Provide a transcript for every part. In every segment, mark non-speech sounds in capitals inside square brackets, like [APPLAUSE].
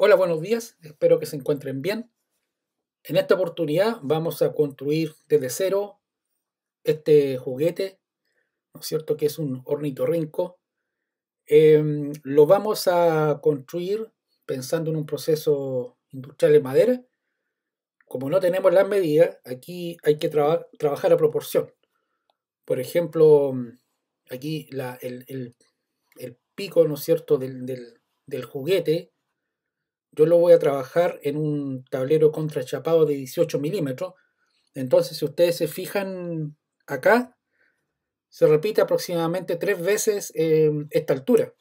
Hola, buenos días, espero que se encuentren bien. En esta oportunidad vamos a construir desde cero este juguete, ¿no es cierto? Que es un hornito Eh, em, lo vamos a construir pensando en un proceso industrial de madera. Como no tenemos las medidas, aquí hay que trabajar a proporción. Por ejemplo, aquí el, el, el, pico, ¿no es cierto?, del, del, del juguete yo lo voy a trabajar en un tablero contrachapado de 18 milímetros. Entonces, si ustedes se fijan acá, se repite aproximadamente tres veces em, esta altura.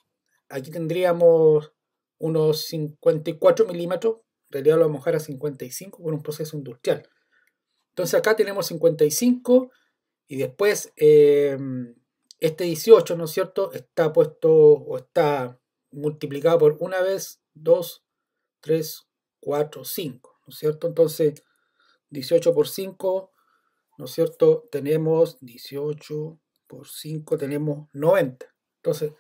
Aquí tendríamos unos 54 milímetros. En realidad lo vamos a mojar a 55 por un proceso industrial. Entonces acá tenemos 55 y después em, este 18, ¿no es cierto? Está puesto o está multiplicado por una vez, dos, 3, 4, 5, ¿no es cierto? Entonces, 18 por 5, ¿no es cierto? Tenemos 18 por 5, tenemos 90. Entonces,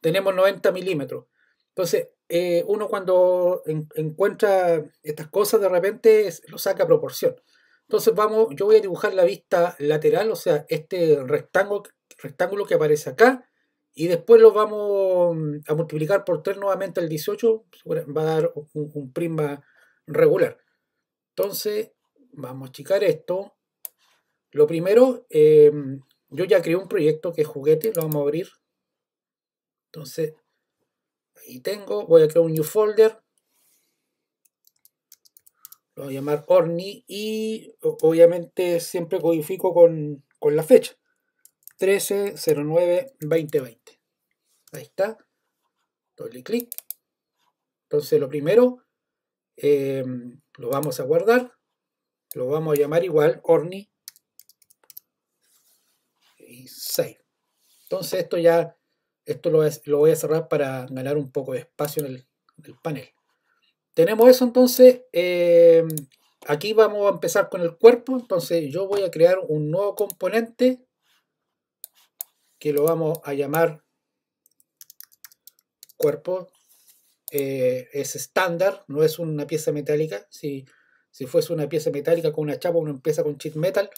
tenemos 90 milímetros. Entonces, eh, uno cuando encuentra estas cosas de repente lo saca a proporción. Entonces vamos, yo voy a dibujar la vista lateral, o sea, este rectángulo, rectángulo que aparece acá, y después lo vamos mm, a multiplicar por 3 nuevamente el 18, pues, va a dar un, prima regular. Entonces, vamos a achicar esto. Lo primero, em, yo ya creé un proyecto que es juguete, lo vamos a abrir. Entonces, ahí tengo, voy a crear un new folder. Lo voy a llamar Orni y obviamente siempre codifico con la fecha. 13.09.2020 Ahí está. Doble clic. Entonces lo primero, eh, lo vamos a guardar. Lo vamos a llamar igual, Orni. Y save. Entonces esto ya, esto lo, lo, voy a cerrar para ganar un poco de espacio en el, panel. Tenemos eso entonces. Eh, aquí vamos a empezar con el cuerpo. Entonces yo voy a crear un nuevo componente que lo vamos a llamar cuerpo, eh, es estándar, no es una pieza metálica. Si, si fuese una pieza metálica con una chapa, uno empieza con chip metal.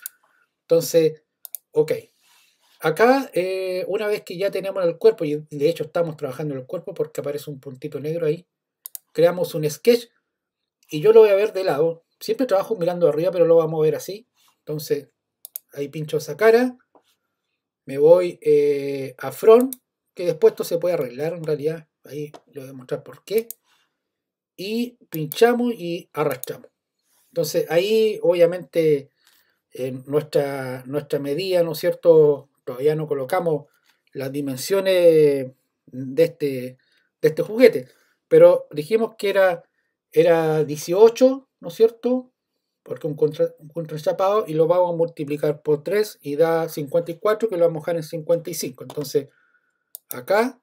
Entonces, ok. Acá, eh, una vez que ya tenemos el cuerpo, y de hecho estamos trabajando el cuerpo porque aparece un puntito negro ahí, creamos un sketch y yo lo voy a ver de lado. Siempre trabajo mirando arriba, pero lo vamos a ver así. Entonces, ahí pincho esa cara me voy eh, a front, que después esto se puede arreglar en realidad. Ahí lo voy a mostrar por qué. Y pinchamos y arrastramos. Entonces ahí obviamente eh, nuestra, nuestra medida, ¿no es cierto? Todavía no colocamos las dimensiones de este, de este juguete. Pero dijimos que era, era 18, ¿no es cierto? porque un, un contrachapado y lo vamos a multiplicar por 3 y da 54 que lo vamos a dejar en 55. Entonces acá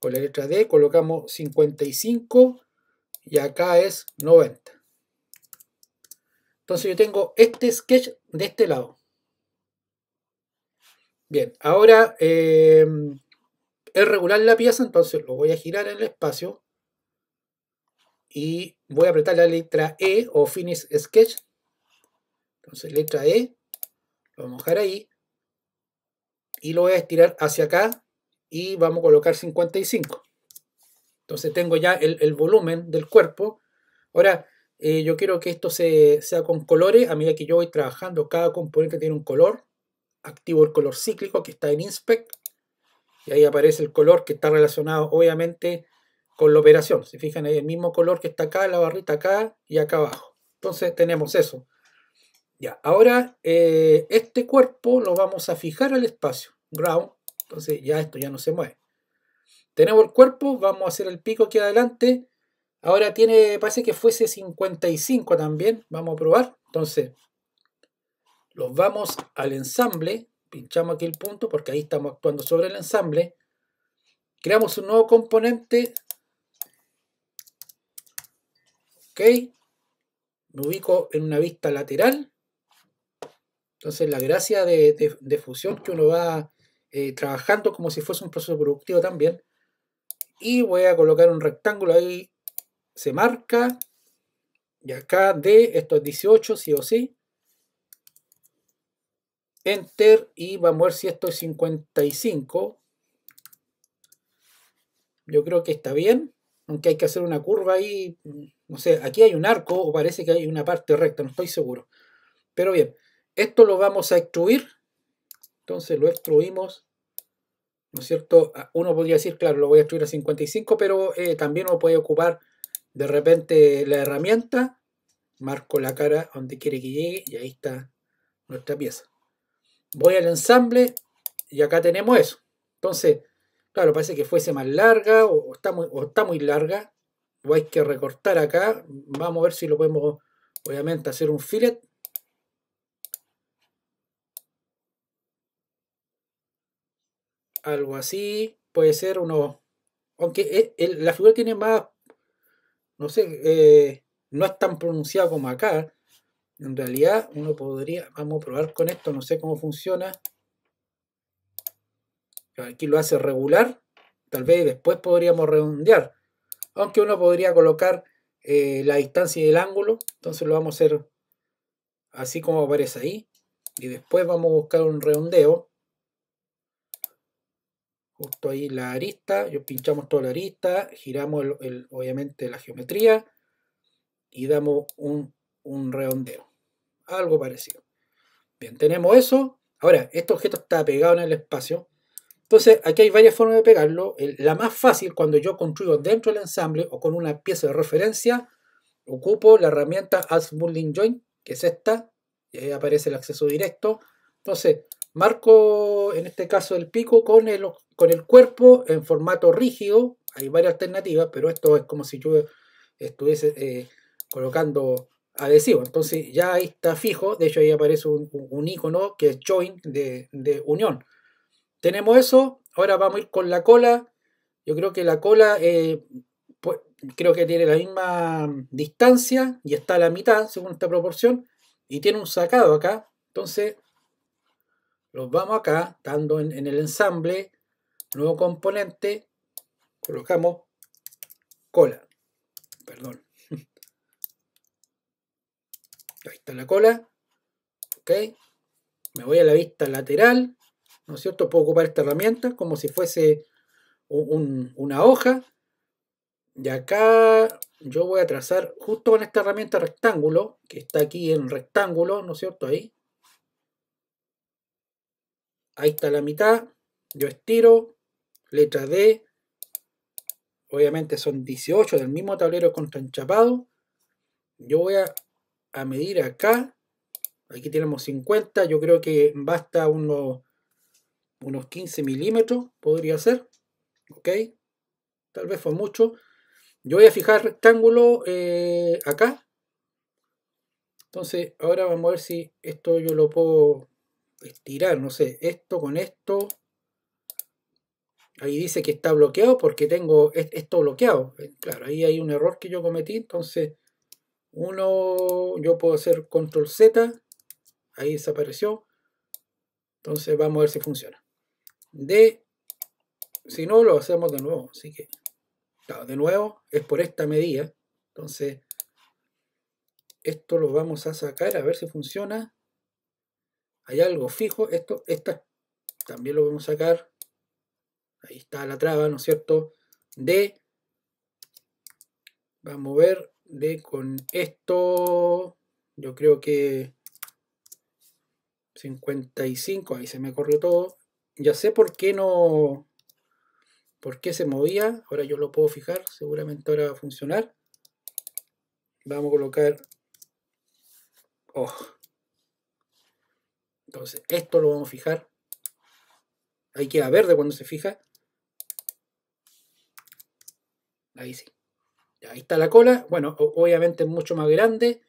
con la letra D colocamos 55 y acá es 90. Entonces yo tengo este sketch de este lado. Bien, ahora eh, es regular la pieza, entonces lo voy a girar en el espacio y voy a apretar la letra E o Finish Sketch. Entonces letra E, lo vamos a dejar ahí y lo voy a estirar hacia acá y vamos a colocar 55. Entonces tengo ya el, volumen del cuerpo. Ahora, eh, yo quiero que esto se, sea con colores. A medida que yo voy trabajando, cada componente tiene un color. Activo el color cíclico que está en Inspect. Y ahí aparece el color que está relacionado, obviamente, con la operación. Se fijan ahí, el mismo color que está acá, la barrita acá y acá abajo. Entonces tenemos eso. Ya, ahora eh, este cuerpo lo vamos a fijar al espacio, ground. Entonces ya esto ya no se mueve. Tenemos el cuerpo, vamos a hacer el pico aquí adelante. Ahora tiene, parece que fuese 55 también. Vamos a probar. Entonces, los vamos al ensamble. Pinchamos aquí el punto porque ahí estamos actuando sobre el ensamble. Creamos un nuevo componente. ¿Ok? Me ubico en una vista lateral. Entonces la gracia de, fusión que uno va eh, trabajando como si fuese un proceso productivo también. Y voy a colocar un rectángulo ahí. Se marca. Y acá D, esto es 18, sí o sí. Enter y vamos a ver si esto es 55. Yo creo que está bien, aunque hay que hacer una curva ahí no sé, aquí hay un arco o parece que hay una parte recta, no estoy seguro. Pero bien, esto lo vamos a extruir. Entonces lo extruimos, ¿no es cierto? Ah, uno podría decir, claro, lo voy a extruir a 55, pero eh, también uno puede ocupar de repente la herramienta. Marco la cara donde quiere que llegue y ahí está nuestra pieza. Voy al ensamble y acá tenemos eso. Entonces, claro, parece que fuese más larga o está o está muy larga hay que recortar acá. Vamos a ver si lo podemos, obviamente, hacer un fillet. Algo así. Puede ser uno... Aunque eh, la figura tiene más... No sé, eh, no es tan pronunciado como acá. En realidad uno podría... Vamos a probar con esto, no sé cómo funciona. Aquí lo hace regular. Tal vez después podríamos redondear aunque uno podría colocar eh, la distancia y el ángulo, entonces lo vamos a hacer así como aparece ahí, y después vamos a buscar un redondeo, justo ahí la arista, yo pinchamos toda la arista, giramos el, obviamente la geometría, y damos un redondeo, algo parecido. Bien, tenemos eso, ahora, este objeto está pegado en el espacio, entonces, aquí hay varias formas de pegarlo. La más fácil, cuando yo construyo dentro del ensamble o con una pieza de referencia, ocupo la herramienta Add Building Join, que es esta, y ahí aparece el acceso directo. Entonces, marco en este caso el pico con el, con el cuerpo en formato rígido. Hay varias alternativas, pero esto es como si yo estuviese eh, colocando adhesivo. Entonces ya ahí está fijo. De hecho ahí aparece un, icono que es join de unión. Tenemos eso, ahora vamos a ir con la cola. Yo creo que la cola eh, pues, creo que tiene la misma distancia y está a la mitad según esta proporción. Y tiene un sacado acá. Entonces, los vamos acá, dando en, en el ensamble, nuevo componente, colocamos cola. Perdón. [LAUGHS] Ahí está la cola. Ok. Me voy a la vista lateral. ¿no es cierto? Puedo ocupar esta herramienta como si fuese una hoja. Y acá yo voy a trazar justo con esta herramienta rectángulo, que está aquí en rectángulo, ¿no es cierto? Ahí. Ahí está la mitad. Yo estiro, letra D. Obviamente son 18 del mismo tablero contra enchapado. Yo voy a, a medir acá. Aquí tenemos 50. Yo creo que basta uno unos 15 milímetros, podría ser, ok, tal vez fue mucho. Yo voy a fijar rectángulo eh, acá. Entonces, ahora vamos a ver si esto yo lo puedo estirar, no sé, esto con esto. Ahí dice que está bloqueado porque tengo esto bloqueado. Eh, claro, ahí hay un error que yo cometí, entonces uno, yo puedo hacer control Z, ahí desapareció. Entonces vamos a ver si funciona de... Si no, lo hacemos de nuevo. Así que, de nuevo es por esta medida. Entonces, esto lo vamos a sacar a ver si funciona. Hay algo fijo. Esto, esta también lo vamos a sacar. Ahí está la traba, ¿no es cierto? De... Vamos a ver de con esto. Yo creo que 55, ahí se me corrió todo ya sé por qué no, por qué se movía. Ahora yo lo puedo fijar, seguramente ahora va a funcionar. Vamos a colocar... Oh. Entonces, esto lo vamos a fijar. Ahí queda verde cuando se fija. Ahí sí. Ahí está la cola. Bueno, obviamente es mucho más grande.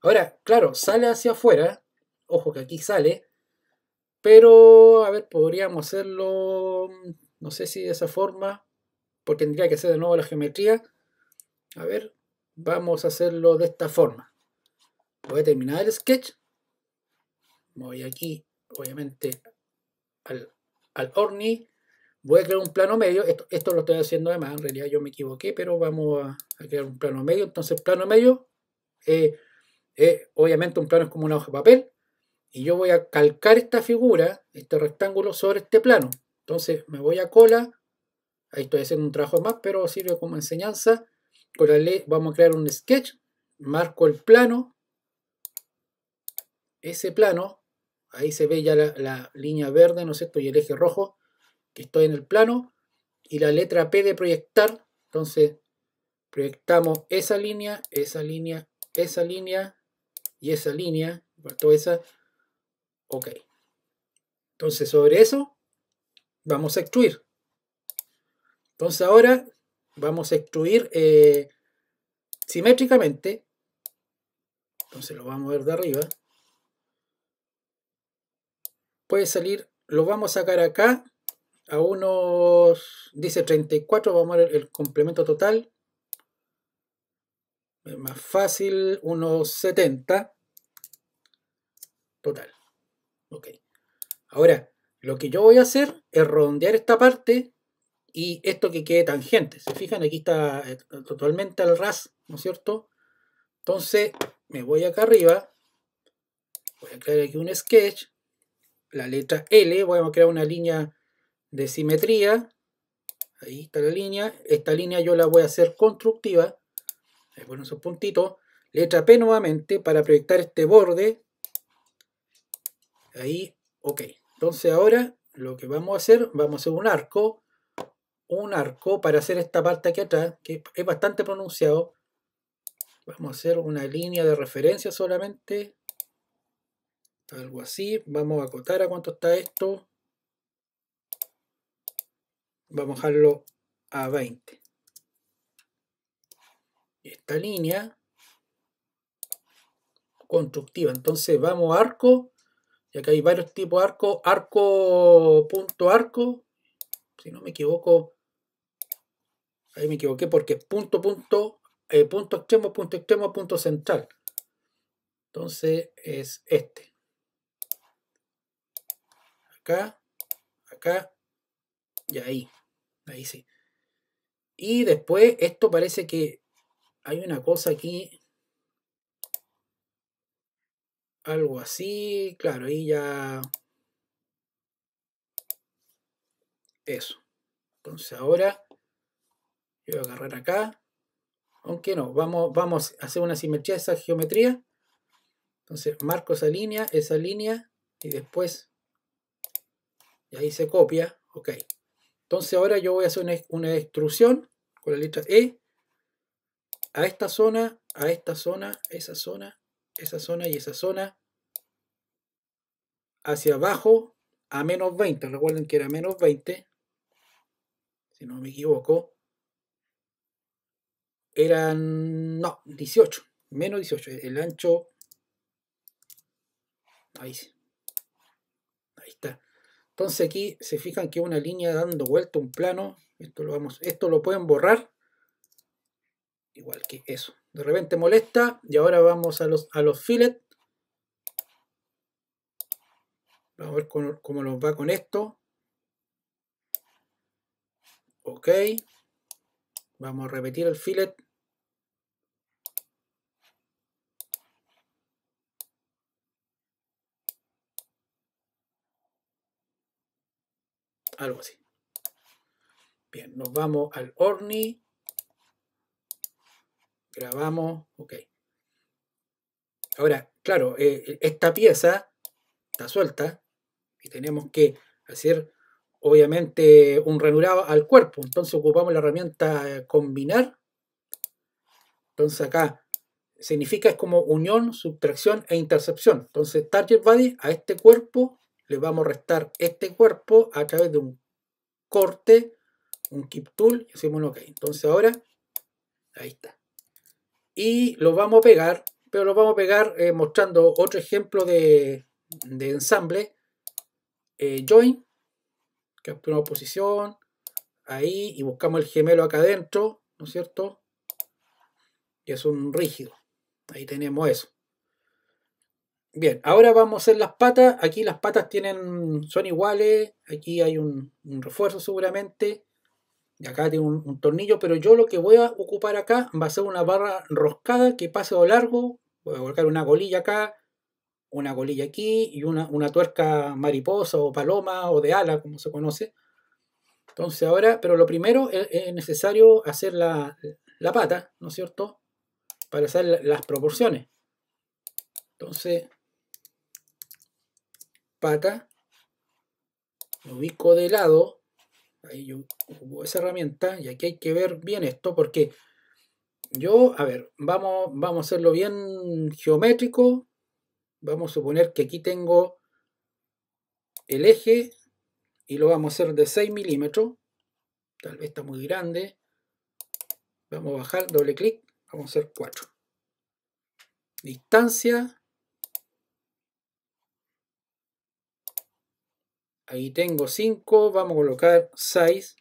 Ahora, claro, sale hacia afuera. Ojo que aquí sale. Pero, a ver, podríamos hacerlo, mm, no sé si de esa forma, porque tendría que hacer de nuevo la geometría. A ver, vamos a hacerlo de esta forma. Voy a terminar el sketch. Voy aquí, obviamente, al, al Orni. Voy a crear un plano medio. Esto, lo estoy haciendo además, en realidad yo me equivoqué, pero vamos a, crear un plano medio. Entonces, plano medio, eh, eh, obviamente un plano es como una hoja de papel. Y yo voy a calcar esta figura, este rectángulo, sobre este plano. Entonces me voy a cola. Ahí estoy haciendo un trabajo más, pero sirve como enseñanza. Con la ley vamos a crear un sketch. Marco el plano. Ese plano. Ahí se ve ya la, línea verde, ¿no es cierto? Y el eje rojo que estoy en el plano. Y la letra P de proyectar. Entonces proyectamos esa línea, esa línea, esa línea y esa línea. Toda esa Ok. Entonces sobre eso vamos a extruir. Entonces ahora vamos a extruir eh, simétricamente. Entonces lo vamos a ver de arriba. Puede salir, lo vamos a sacar acá a unos, dice 34, vamos a ver el complemento total. Es más fácil, unos 70 total. Ok. Ahora, lo que yo voy a hacer es redondear esta parte y esto que quede tangente. Se fijan, aquí está eh, totalmente al ras, ¿no es cierto? Entonces, me voy acá arriba, voy a crear aquí un sketch, la letra L, voy a crear una línea de simetría, ahí está la línea, esta línea yo la voy a hacer constructiva, ahí ponen esos puntitos, letra P nuevamente para proyectar este borde, Ahí, ok. Entonces ahora lo que vamos a hacer, vamos a hacer un arco. Un arco para hacer esta parte aquí atrás, que es bastante pronunciado. Vamos a hacer una línea de referencia solamente. Algo así. Vamos a acotar a cuánto está esto. Vamos a dejarlo a 20. Esta línea constructiva. Entonces vamos a arco y acá hay varios tipos de arco, arco, punto arco, si no me equivoco, ahí me equivoqué porque punto, punto, eh, punto extremo, punto extremo, punto central. Entonces es este. Acá, acá y ahí, ahí sí. Y después esto parece que hay una cosa aquí algo así. Claro, ahí ya... Eso. Entonces ahora yo voy a agarrar acá. Aunque no, vamos, vamos a hacer una simetría esa geometría. Entonces marco esa línea, esa línea y después... Y ahí se copia. Ok. Entonces ahora yo voy a hacer una, una extrusión con la letra E a esta zona, a esta zona, esa zona, esa zona y esa zona hacia abajo a menos 20. Recuerden que era menos 20, si no me equivoco. Eran, no, 18, menos 18. El ancho, ahí, está. Entonces aquí se fijan que una línea dando vuelta, un plano, esto lo, vamos, esto lo pueden borrar, igual que eso. De repente molesta y ahora vamos a los, a los fillets Vamos a ver cómo, nos va con esto. Ok. Vamos a repetir el fillet. Algo así. Bien, nos vamos al Orni. Grabamos. Ok. Ahora, claro, eh, esta pieza está suelta y tenemos que hacer obviamente un ranurado al cuerpo. Entonces ocupamos la herramienta eh, combinar. Entonces acá significa es como unión, subtracción e intercepción. Entonces target body a este cuerpo le vamos a restar este cuerpo a través de un corte, un keep tool y hacemos un ok. Entonces ahora ahí está. Y lo vamos a pegar, pero lo vamos a pegar eh, mostrando otro ejemplo de, de ensamble eh, join, que es posición, ahí, y buscamos el gemelo acá adentro, ¿no es cierto? Y es un rígido. Ahí tenemos eso. Bien, ahora vamos a hacer las patas. Aquí las patas tienen, son iguales. Aquí hay un, refuerzo seguramente. Y acá tiene un, tornillo, pero yo lo que voy a ocupar acá va a ser una barra roscada que pase a lo largo. Voy a colocar una golilla acá, una golilla aquí y una, tuerca mariposa o paloma o de ala, como se conoce. Entonces ahora, pero lo primero es, necesario hacer la, pata, ¿no es cierto? Para hacer las proporciones. Entonces, pata, lo ubico de lado, ahí yo ocupo esa herramienta y aquí hay que ver bien esto porque yo, a ver, vamos, vamos a hacerlo bien geométrico, vamos a suponer que aquí tengo el eje y lo vamos a hacer de 6 milímetros. Tal vez está muy grande. Vamos a bajar, doble clic, vamos a hacer 4. Distancia. Ahí tengo 5, vamos a colocar 6.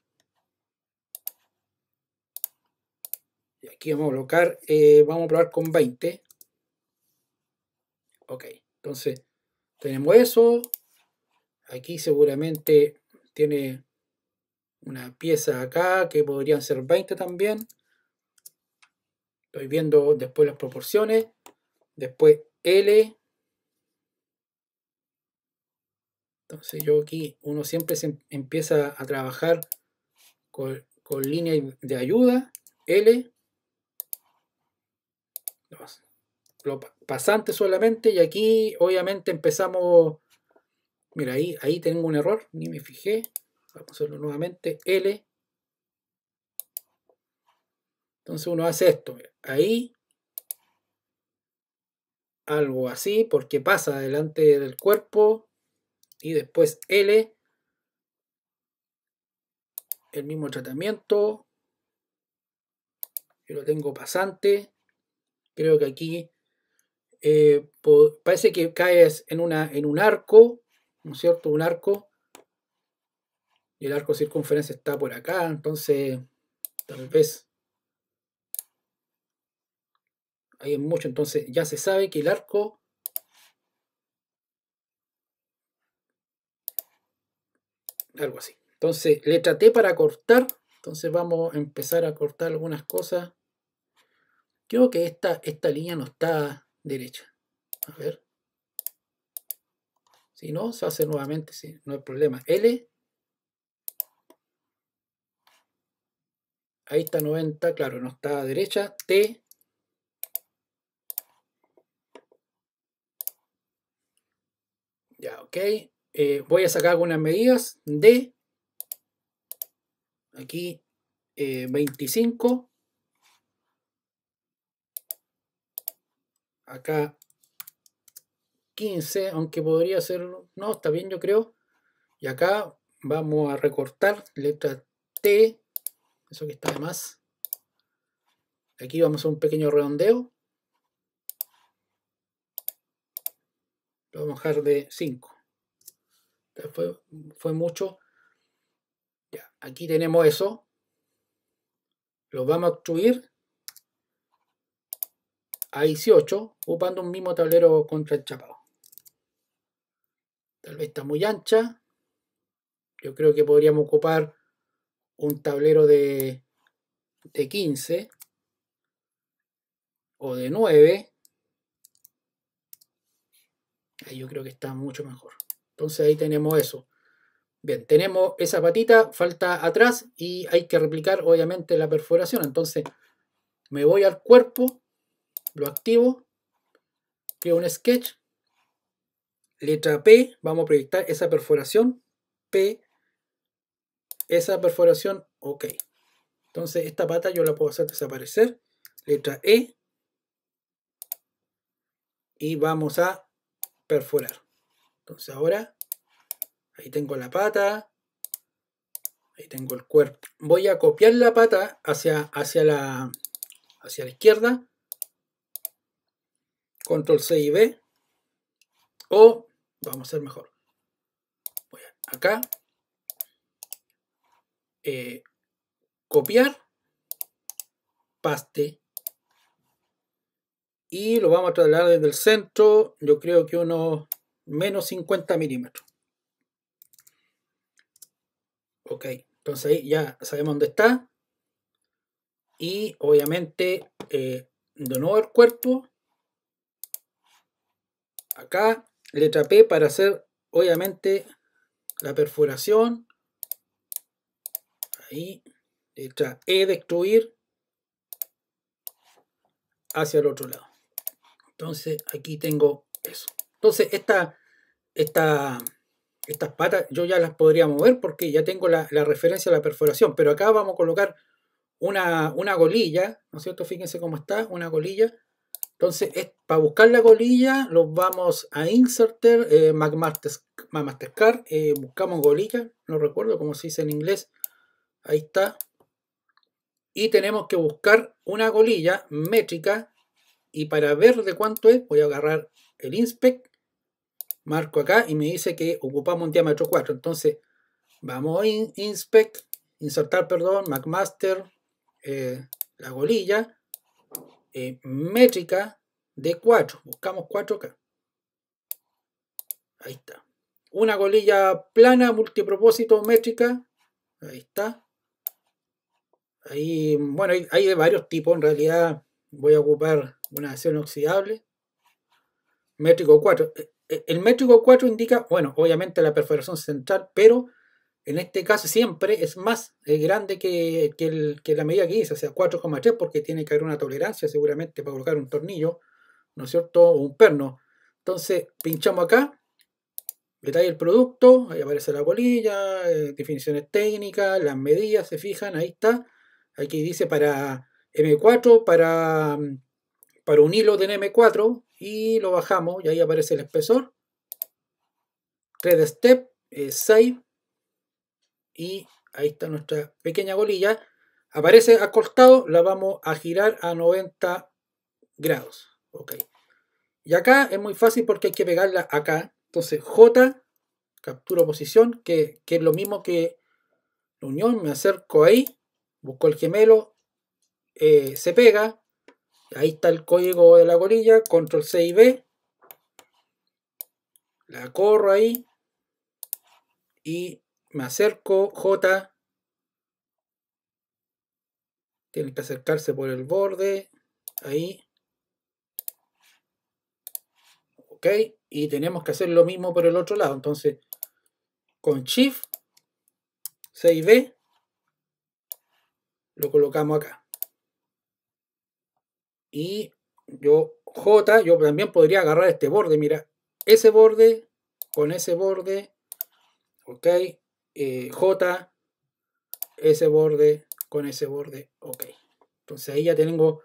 Y aquí vamos a colocar, eh, vamos a probar con 20. Ok, entonces tenemos eso. Aquí seguramente tiene una pieza acá que podrían ser 20 también. Estoy viendo después las proporciones. Después L. Entonces yo aquí, uno siempre se em-, empieza a trabajar con, línea de ayuda. L lo pasante solamente y aquí obviamente empezamos mira ahí ahí tengo un error ni me fijé vamos a hacerlo nuevamente L entonces uno hace esto ahí algo así porque pasa delante del cuerpo y después L el mismo tratamiento yo lo tengo pasante creo que aquí eh, parece que caes en, una, en un arco, ¿no es cierto? Un arco. Y el arco circunferencia está por acá, entonces tal vez hay mucho, entonces ya se sabe que el arco algo así. Entonces le traté para cortar, entonces vamos a empezar a cortar algunas cosas. Creo que esta, esta línea no está derecha. A ver. Si no, se hace nuevamente, si sí, no hay problema. L. Ahí está 90, claro, no está derecha. T. Ya, ok. Eh, voy a sacar algunas medidas. D. Aquí eh, 25. acá 15, aunque podría ser, no, está bien yo creo. Y acá vamos a recortar letra T, eso que está de más. Aquí vamos a un pequeño redondeo. Lo vamos a dejar de 5. Fue, fue mucho. Ya, aquí tenemos eso. Lo vamos a obstruir a 18 ocupando un mismo tablero contra el chapado. Tal vez está muy ancha. Yo creo que podríamos ocupar un tablero de, de 15 o de 9. Ahí yo creo que está mucho mejor. Entonces ahí tenemos eso. Bien, tenemos esa patita, falta atrás y hay que replicar obviamente la perforación. Entonces me voy al cuerpo lo activo, creo un sketch, letra P, vamos a proyectar esa perforación, P, esa perforación, ok. Entonces esta pata yo la puedo hacer desaparecer, letra E, y vamos a perforar. Entonces ahora, ahí tengo la pata, ahí tengo el cuerpo. Voy a copiar la pata hacia, hacia, la, hacia la izquierda control C y B. O vamos a hacer mejor. Voy acá. Eh, copiar. Paste. Y lo vamos a trasladar desde el centro. Yo creo que unos menos 50 milímetros. Ok, entonces ahí ya sabemos dónde está. Y obviamente, eh, de nuevo el cuerpo, Acá, letra P para hacer, obviamente, la perforación. Ahí. Letra E, extruir Hacia el otro lado. Entonces, aquí tengo eso. Entonces, esta, esta, estas patas yo ya las podría mover porque ya tengo la, referencia a la perforación. Pero acá vamos a colocar una, una golilla, ¿no es cierto? Fíjense cómo está, una golilla entonces, para buscar la golilla los vamos a inserter, eh, eh buscamos golilla, no recuerdo cómo se dice en inglés, ahí está. Y tenemos que buscar una golilla métrica y para ver de cuánto es, voy a agarrar el inspect, marco acá y me dice que ocupamos un diámetro 4. Entonces, vamos a inspect, insertar, perdón, McMaster, eh, la golilla, eh, métrica de 4. Buscamos 4K. Ahí está. Una colilla plana, multipropósito, métrica. Ahí está. Ahí, bueno, hay, hay de varios tipos. En realidad voy a ocupar una acción oxidable. Métrico 4. Eh, eh, el métrico 4 indica, bueno, obviamente la perforación central, pero en este caso siempre es más eh, grande que, que, la medida que hice, o sea, 4,3 porque tiene que haber una tolerancia seguramente para colocar un tornillo, ¿no es cierto? O un perno. Entonces, pinchamos acá, detalle el producto, ahí aparece la bolilla, eh, definiciones técnicas, las medidas, se fijan, ahí está. Aquí dice para M4, para, para un hilo de M4 y lo bajamos y ahí aparece el espesor. 3 step, eh, 6, y ahí está nuestra pequeña golilla. Aparece acostado. la vamos a girar a 90 grados. Ok. Y acá es muy fácil porque hay que pegarla acá. Entonces J, capturo posición, que, que es lo mismo que la unión. Me acerco ahí, busco el gemelo, eh, se pega. Ahí está el código de la gorilla, control C y B. La corro ahí. Y me acerco, J. Tiene que acercarse por el borde. Ahí. Ok. Y tenemos que hacer lo mismo por el otro lado. Entonces, con Shift, 6B, lo colocamos acá. Y yo, J, yo también podría agarrar este borde. Mira, ese borde con ese borde. Ok. Eh, J, ese borde con ese borde, ok. Entonces ahí ya tengo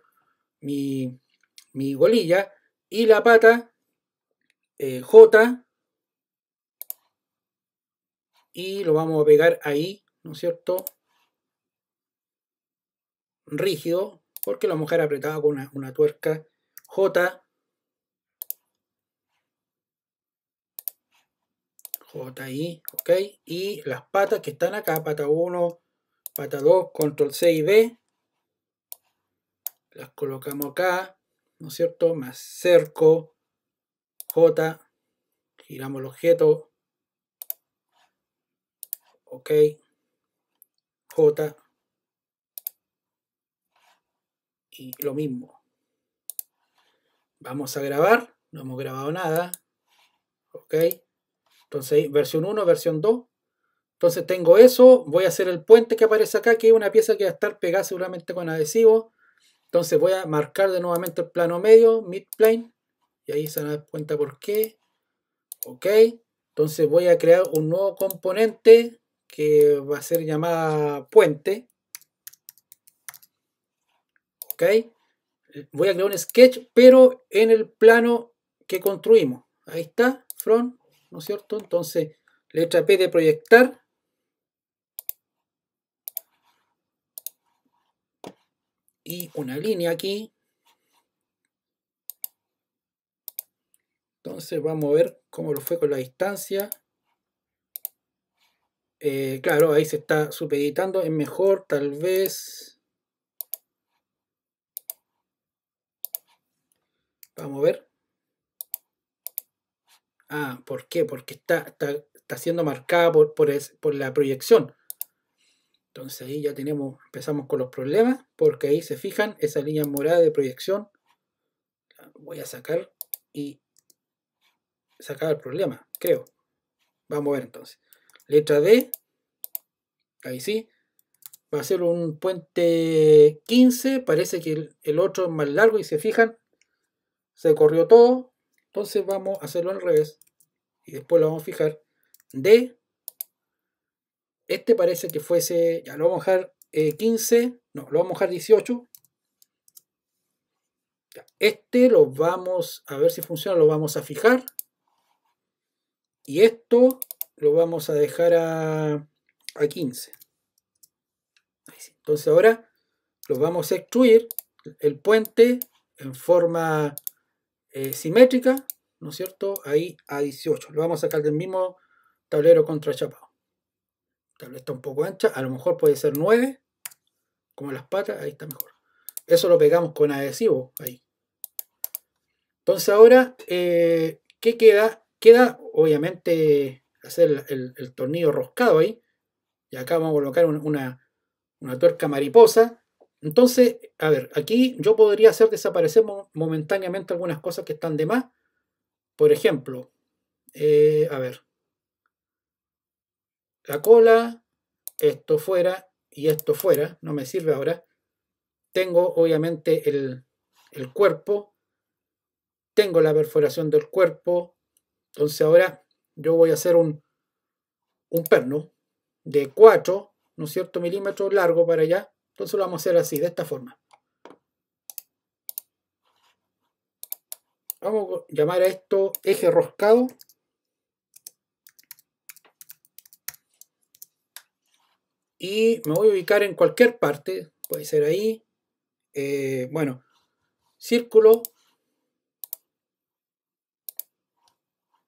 mi, mi golilla y la pata eh, J y lo vamos a pegar ahí, ¿no es cierto? Rígido, porque la mujer apretaba con una, una tuerca J JI, ok, y las patas que están acá, pata 1, pata 2, control C y B, las colocamos acá, ¿no es cierto? Más cerco, J, giramos el objeto, ok, J, y lo mismo. Vamos a grabar, no hemos grabado nada, ok. Entonces, versión 1, versión 2. Entonces tengo eso, voy a hacer el puente que aparece acá, que es una pieza que va a estar pegada seguramente con adhesivo. Entonces voy a marcar de nuevamente el plano medio, midplane, y ahí se van a cuenta por qué. Ok, entonces voy a crear un nuevo componente que va a ser llamada puente. Ok, voy a crear un sketch, pero en el plano que construimos. Ahí está, front, ¿no es cierto? Entonces, letra P de proyectar. Y una línea aquí. Entonces vamos a ver cómo lo fue con la distancia. Eh, claro, ahí se está supeditando. Es mejor, tal vez. Vamos a ver. Ah, ¿por qué? Porque está, está, siendo marcada por, por, por la proyección. Entonces ahí ya tenemos, empezamos con los problemas, porque ahí se fijan esa línea morada de proyección. voy a sacar y sacar el problema, creo. Vamos a ver entonces. Letra D, ahí sí, va a ser un puente 15, parece que el, el otro es más largo y se fijan, se corrió todo, entonces vamos a hacerlo al revés y después lo vamos a fijar, de este parece que fuese, ya lo vamos a dejar 15, eh, no, lo vamos a dejar 18. este lo vamos, a ver si funciona, lo vamos a fijar. Y esto lo vamos a dejar a, 15. Entonces ahora lo vamos a extruir el puente en forma eh, simétrica ¿no es cierto? Ahí a 18. Lo vamos a sacar del mismo tablero contrachapado. Tal vez está un poco ancha, a lo mejor puede ser 9, como las patas, ahí está mejor. Eso lo pegamos con adhesivo ahí. Entonces ahora, eh, ¿qué queda? Queda obviamente hacer el, tornillo roscado ahí. Y acá vamos a colocar una, una tuerca mariposa. Entonces, a ver, aquí yo podría hacer desaparecer momentáneamente algunas cosas que están de más por ejemplo, eh, a ver, la cola, esto fuera y esto fuera, no me sirve ahora. Tengo obviamente el, el cuerpo, tengo la perforación del cuerpo, entonces ahora yo voy a hacer un, un perno de 4, ¿no es cierto?, milímetros largo para allá. Entonces lo vamos a hacer así, de esta forma. vamos a llamar a esto eje roscado. Y me voy a ubicar en cualquier parte, puede ser ahí. Eh, bueno, círculo.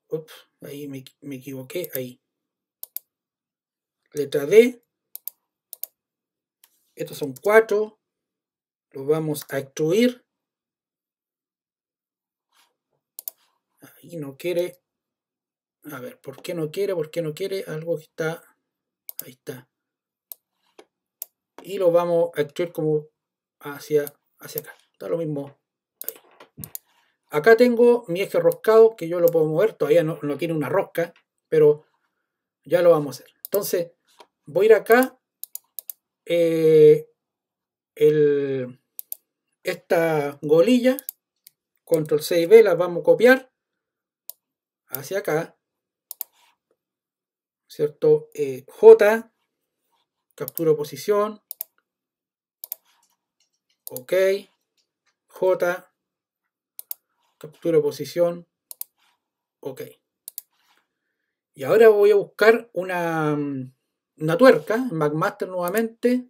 Ups, ahí me, me equivoqué, ahí. Letra D. Estos son cuatro. Los vamos a extruir. y no quiere. A ver, ¿por qué no quiere? ¿Por qué no quiere? Algo que está... Ahí está. Y lo vamos a actuar como hacia, hacia acá. Está lo mismo. Acá tengo mi eje roscado que yo lo puedo mover. Todavía no, no tiene una rosca, pero ya lo vamos a hacer. Entonces, voy a ir acá. Eh, el, esta golilla, control C y B, la vamos a copiar hacia acá, ¿cierto? Eh, J, Captura posición, ok, J, Captura posición, ok. Y ahora voy a buscar una, mm, una tuerca, en McMaster nuevamente,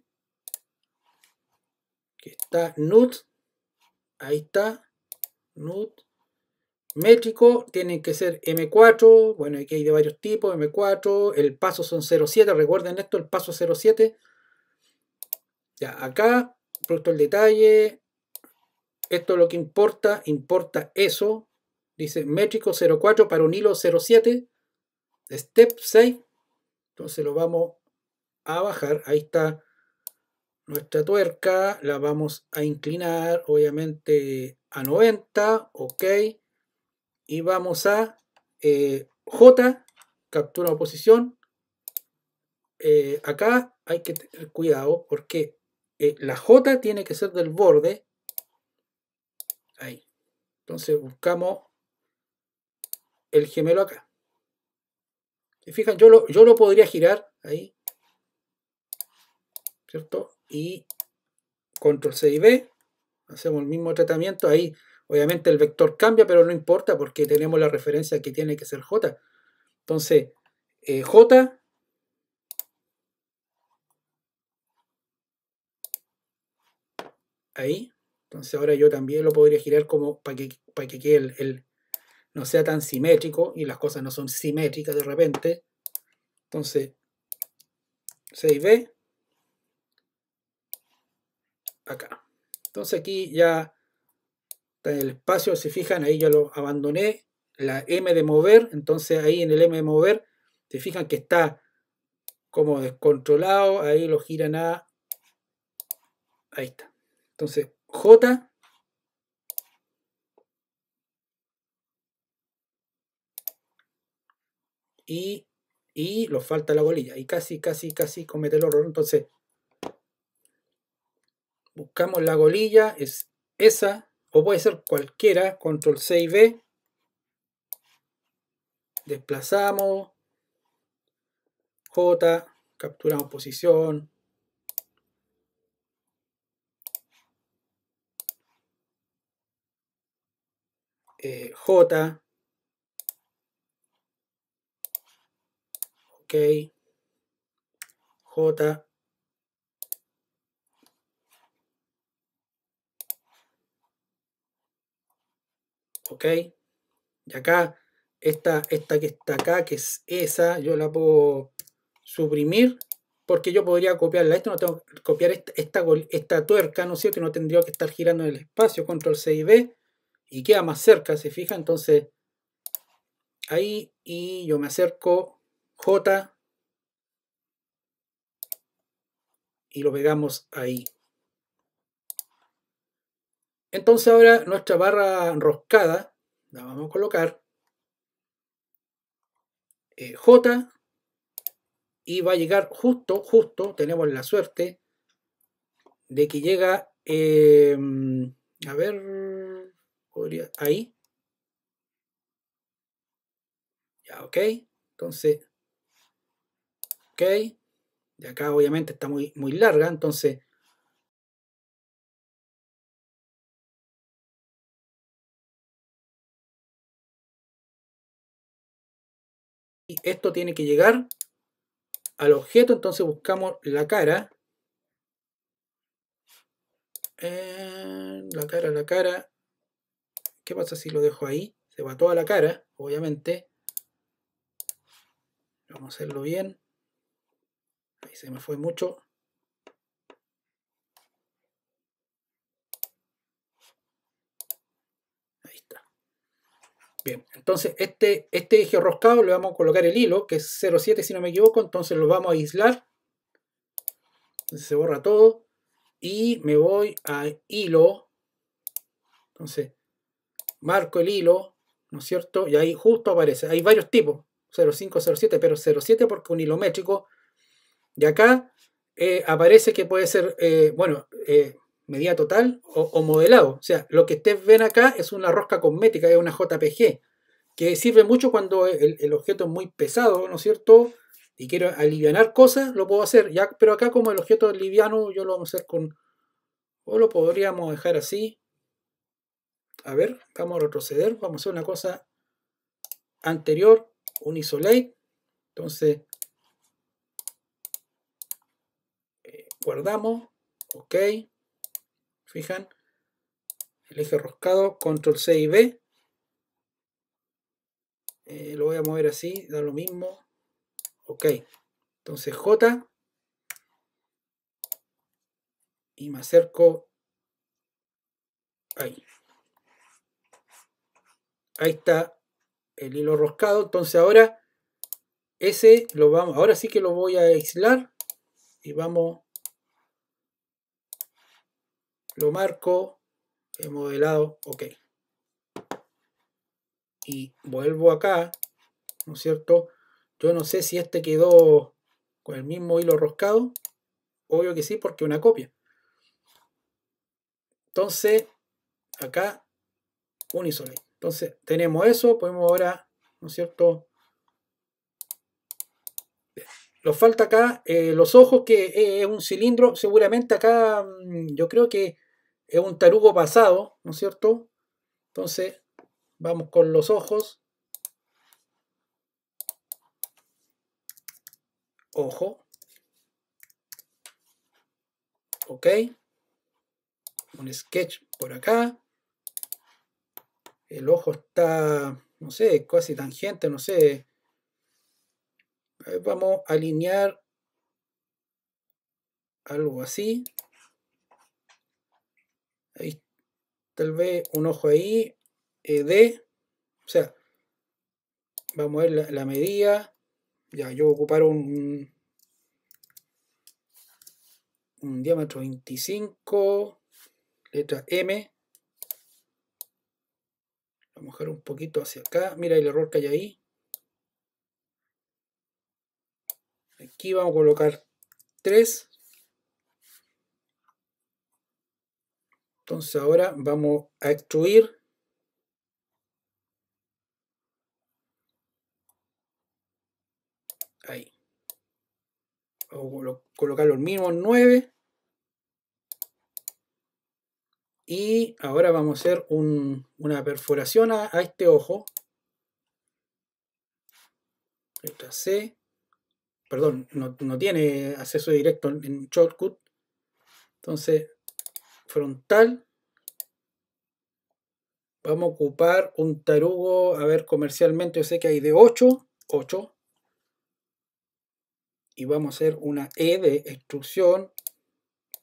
que está NUT, ahí está, NUT, métrico tienen que ser M4, bueno, aquí hay de varios tipos, M4, el paso son 0,7, recuerden esto, el paso 0,7. Ya, acá, producto el detalle, esto es lo que importa, importa eso, dice métrico 0,4 para un hilo 0,7, step 6, entonces lo vamos a bajar, ahí está nuestra tuerca, la vamos a inclinar, obviamente, a 90, ok, y vamos a eh, J, captura oposición. Eh, acá hay que tener cuidado porque eh, la J tiene que ser del borde. Ahí. Entonces buscamos el gemelo acá. Y fijan? Yo lo, yo lo podría girar ahí. ¿Cierto? Y control C y B. Hacemos el mismo tratamiento. Ahí Obviamente el vector cambia, pero no importa porque tenemos la referencia que tiene que ser j. Entonces, eh, j ahí. Entonces ahora yo también lo podría girar como para que, para que no sea tan simétrico y las cosas no son simétricas de repente. Entonces, 6B. Acá. Entonces aquí ya en el espacio, se fijan, ahí ya lo abandoné, la M de mover, entonces ahí en el M de mover, se fijan que está como descontrolado, ahí lo giran a, ahí está. Entonces, J, y, y nos falta la bolilla, y casi, casi, casi comete el error entonces, buscamos la bolilla, es esa, puede ser cualquiera, control C y B, desplazamos, J, capturamos posición, eh, J, ok, J, ¿Ok? Y acá, esta, esta que está acá, que es esa, yo la puedo suprimir porque yo podría copiarla. Esto no tengo que copiar esta, esta, tuerca, ¿no es cierto? Que no tendría que estar girando en el espacio, control C y B, y queda más cerca, ¿se fija? Entonces, ahí, y yo me acerco, J, y lo pegamos ahí. Entonces ahora nuestra barra enroscada la vamos a colocar eh, J y va a llegar justo, justo, tenemos la suerte de que llega, em, a ver, podría, ahí. Ya, ok, entonces, ok, de acá obviamente está muy, muy larga, entonces Y esto tiene que llegar al objeto, entonces buscamos la cara. Eh, la cara, la cara. ¿Qué pasa si lo dejo ahí? Se va toda la cara, obviamente. Vamos a hacerlo bien. Ahí se me fue mucho. entonces este, este eje roscado le vamos a colocar el hilo, que es 0,7 si no me equivoco, entonces lo vamos a aislar. se borra todo. Y me voy a hilo. Entonces, marco el hilo, ¿no es cierto? Y ahí justo aparece. Hay varios tipos, 0,5, 0,7, pero 0,7 porque un hilo métrico. de acá eh, aparece que puede ser, eh, bueno, eh, medida total o, modelado. O sea, lo que ustedes ven acá es una rosca cosmética, es una JPG, que sirve mucho cuando el, objeto es muy pesado, ¿no es cierto? Y quiero aliviar cosas, lo puedo hacer. Ya, pero acá como el objeto es liviano, yo lo vamos a hacer con... O lo podríamos dejar así. A ver, vamos a retroceder. Vamos a hacer una cosa anterior, un isolate. Entonces, eh, guardamos. Ok fijan, el eje roscado, control C y B. Eh, lo voy a mover así, da lo mismo. Ok, entonces J. Y me acerco ahí. Ahí está el hilo roscado. Entonces ahora ese lo vamos, ahora sí que lo voy a aislar y vamos lo marco, he modelado, ok. Y vuelvo acá, ¿no es cierto? Yo no sé si este quedó con el mismo hilo roscado. Obvio que sí, porque una copia. Entonces, acá, unisole. Entonces, tenemos eso, podemos ahora, ¿no es cierto? Nos falta acá eh, los ojos, que eh, es un cilindro. Seguramente acá, mm, yo creo que es un tarugo pasado, ¿no es cierto? Entonces, vamos con los ojos. Ojo. Ok. Un sketch por acá. El ojo está, no sé, casi tangente, no sé. Vamos a alinear algo así. tal vez un ojo ahí, eh, D, o sea, vamos a ver la, medida, ya, yo voy a ocupar un, diámetro 25, letra M, vamos a mojar un poquito hacia acá, mira el error que hay ahí, aquí vamos a colocar 3, Entonces ahora vamos a extruir ahí. Vamos a colocar los mismos 9. Y ahora vamos a hacer una perforación a, este ojo. Esta C. Perdón, no, no tiene acceso directo en shortcut. Entonces frontal. Vamos a ocupar un tarugo, a ver, comercialmente yo sé que hay de 8, 8. Y vamos a hacer una E de extrusión,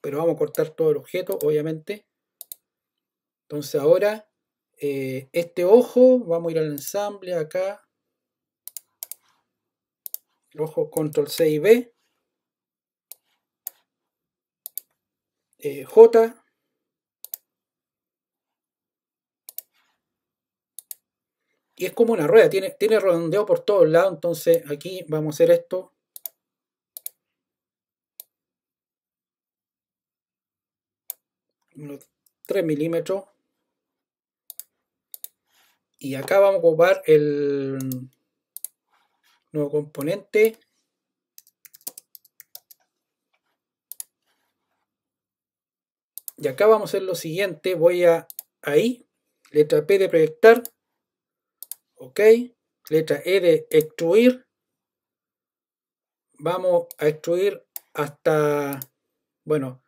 pero vamos a cortar todo el objeto, obviamente. Entonces ahora, eh, este ojo, vamos a ir al ensamble acá. El ojo control C y B. Eh, J, es como una rueda, tiene, tiene redondeo por todos lados, entonces aquí vamos a hacer esto. 3 milímetros. Y acá vamos a ocupar el nuevo componente. Y acá vamos a hacer lo siguiente, voy a ahí, letra P de proyectar, ok letra E de extruir vamos a extruir hasta bueno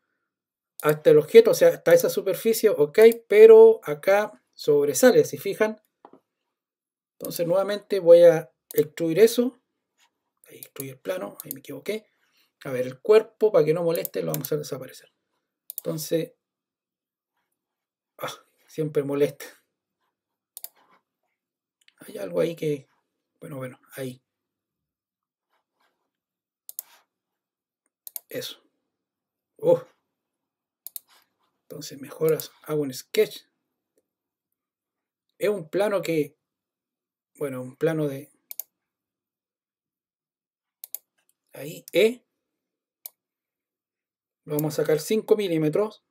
hasta el objeto o sea hasta esa superficie ok pero acá sobresale si fijan entonces nuevamente voy a extruir eso ahí extruir el plano ahí me equivoqué a ver el cuerpo para que no moleste lo vamos a desaparecer entonces ah, siempre molesta hay algo ahí que... Bueno, bueno, ahí. Eso. Oh. Entonces mejoras, hago un sketch. Es un plano que... Bueno, un plano de... Ahí, E. Vamos a sacar 5 milímetros.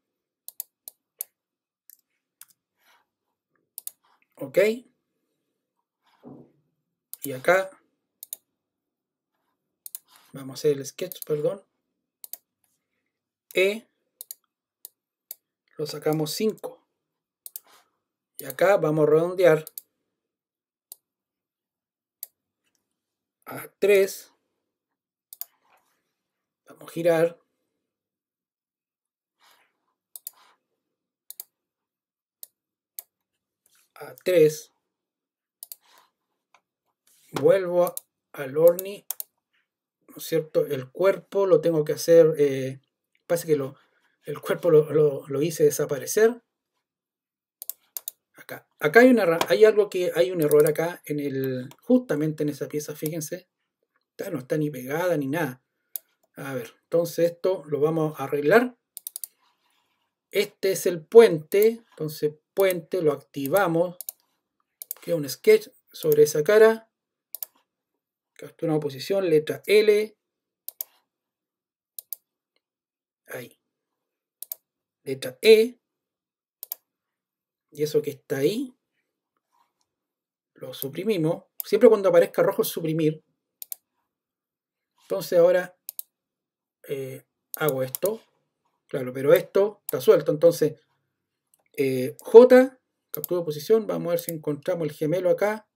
Ok y acá vamos a hacer el sketch, perdón. E lo sacamos 5. Y acá vamos a redondear a 3. Vamos a girar. A 3 vuelvo al Orni, ¿no es cierto? El cuerpo lo tengo que hacer, eh, Parece que el cuerpo lo, hice desaparecer. Acá, acá hay, una, hay algo que hay un error acá, en el, justamente en esa pieza, fíjense. no está ni pegada ni nada. A ver, entonces esto lo vamos a arreglar. Este es el puente, entonces puente lo activamos. Queda un sketch sobre esa cara captura una oposición letra L. Ahí. Letra E. Y eso que está ahí, lo suprimimos. Siempre cuando aparezca rojo, suprimir. Entonces ahora eh, hago esto. Claro, pero esto está suelto. Entonces, eh, J, captura oposición. Vamos a ver si encontramos el gemelo acá.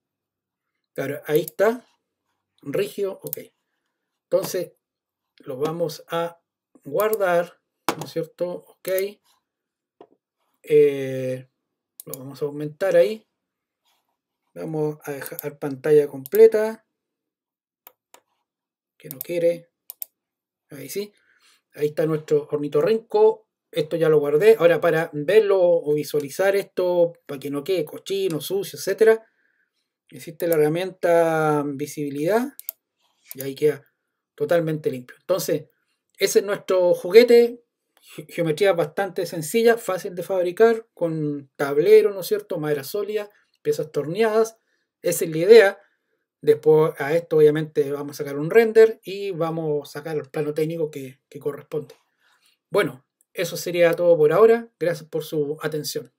Claro, ahí está rígido, ok. Entonces, lo vamos a guardar, ¿no es cierto? Ok. Eh, lo vamos a aumentar ahí. Vamos a dejar pantalla completa. Que no quiere. Ahí sí. Ahí está nuestro ornitorrinco. Esto ya lo guardé. Ahora para verlo o visualizar esto, para que no quede cochino, sucio, etcétera existe la herramienta visibilidad y ahí queda totalmente limpio. Entonces, ese es nuestro juguete, geometría bastante sencilla, fácil de fabricar, con tablero, ¿no es cierto? Madera sólida, piezas torneadas, esa es la idea. Después a esto obviamente vamos a sacar un render y vamos a sacar el plano técnico que, que corresponde. Bueno, eso sería todo por ahora. Gracias por su atención.